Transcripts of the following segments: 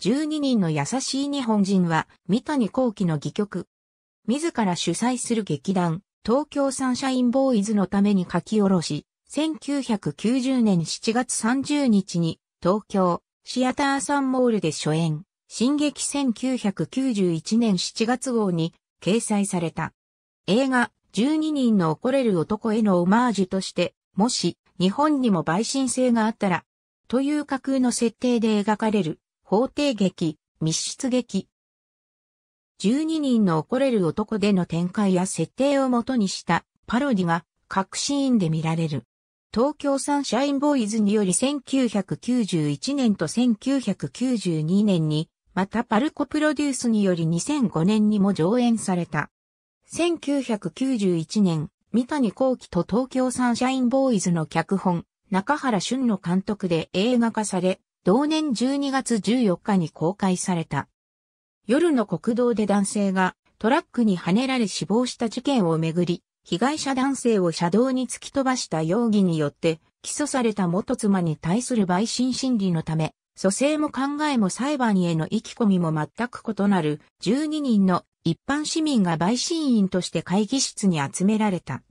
12人の優しい日本人は、三谷幸喜の戯曲。自ら主催する劇団、東京サンシャインボーイズのために書き下ろし、1990年7月30日に、東京、シアターサンモールで初演、新劇1991年7月号に掲載された。映画、12人の怒れる男へのオマージュとして、もし、日本にも陪審性があったら、という架空の設定で描かれる、法廷劇、密室劇。12人の怒れる男での展開や設定をもとにしたパロディが各シーンで見られる。東京サンシャインボーイズにより1991年と1992年に、またパルコプロデュースにより2005年にも上演された。1991年、三谷幸喜と東京サンシャインボーイズの脚本、中原俊の監督で映画化され、同年12月14日に公開された。夜の国道で男性がトラックにはねられ死亡した事件をめぐり、被害者男性を車道に突き飛ばした容疑によって起訴された元妻に対する陪審審理のため、蘇生も考えも裁判への意気込みも全く異なる12人の一般市民が陪審員として会議室に集められた。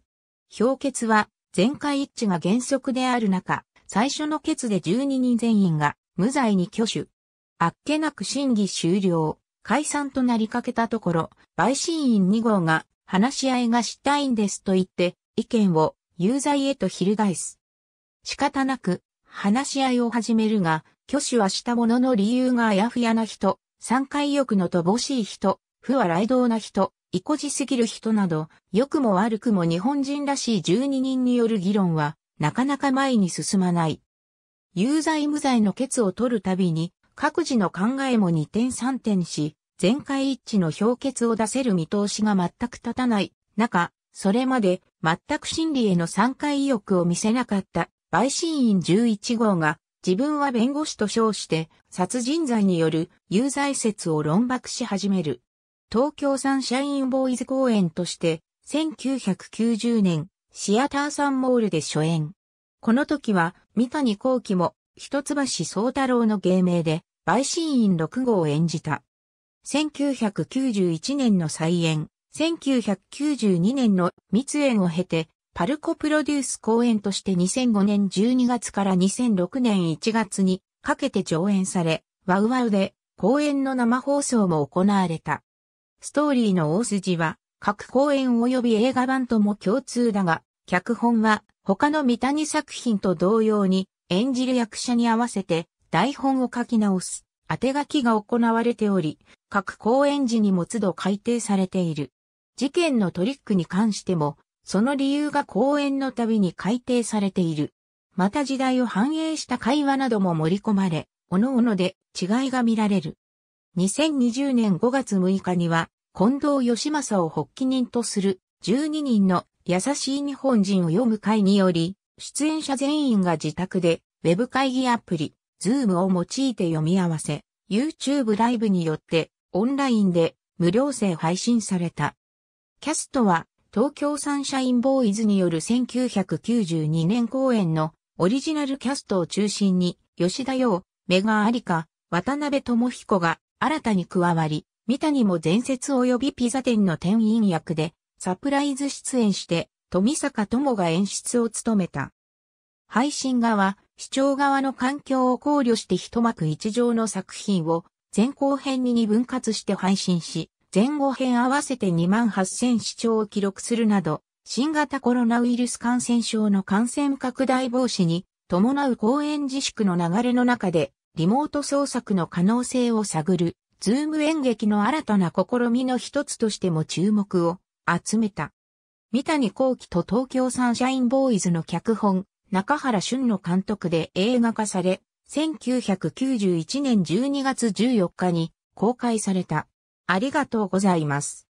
評決は全会一致が原則である中、最初の決で12人全員が無罪に挙手。あっけなく審議終了、解散となりかけたところ、陪審員2号が、話し合いがしたいんですと言って、意見を有罪へと翻す。仕方なく、話し合いを始めるが、挙手はしたものの理由があやふやな人、加回欲の乏しい人、不は雷道な人、意固地すぎる人など、良くも悪くも日本人らしい12人による議論は、なかなか前に進まない。有罪無罪の決を取るたびに、各自の考えも二点三点し、全会一致の評決を出せる見通しが全く立たない中、それまで全く真理への参加意欲を見せなかった陪審員11号が自分は弁護士と称して殺人罪による有罪説を論駁し始める。東京サンシャインボーイズ公演として1990年シアターサンモールで初演。この時は、三谷幸喜も、一橋宗太郎の芸名で、陪審員6号を演じた。1991年の再演、1992年の密演を経て、パルコプロデュース公演として2005年12月から2006年1月にかけて上演され、ワウワウで公演の生放送も行われた。ストーリーの大筋は、各公演及び映画版とも共通だが、脚本は他の三谷作品と同様に演じる役者に合わせて台本を書き直す、当て書きが行われており、各公演時にも都度改定されている。事件のトリックに関しても、その理由が公演の度に改定されている。また時代を反映した会話なども盛り込まれ、各々で違いが見られる。2020年5月6日には、近藤義正を発起人とする12人の優しい日本人を読む会により、出演者全員が自宅で、ウェブ会議アプリ、ズームを用いて読み合わせ、YouTube ライブによって、オンラインで無料制配信された。キャストは、東京サンシャインボーイズによる1992年公演のオリジナルキャストを中心に、吉田洋、メガ有香、渡辺智彦が新たに加わり、三谷も前説及びピザ店の店員役でサプライズ出演して、富坂友が演出を務めた。配信側、視聴側の環境を考慮して一幕一条の作品を前後編に二分割して配信し、前後編合わせて2万8000視聴を記録するなど、新型コロナウイルス感染症の感染拡大防止に伴う公演自粛の流れの中で、リモート創作の可能性を探る、ズーム演劇の新たな試みの一つとしても注目を集めた。三谷幸喜と東京サンシャインボーイズの脚本、中原俊の監督で映画化され、1991年12月14日に公開された。ありがとうございます。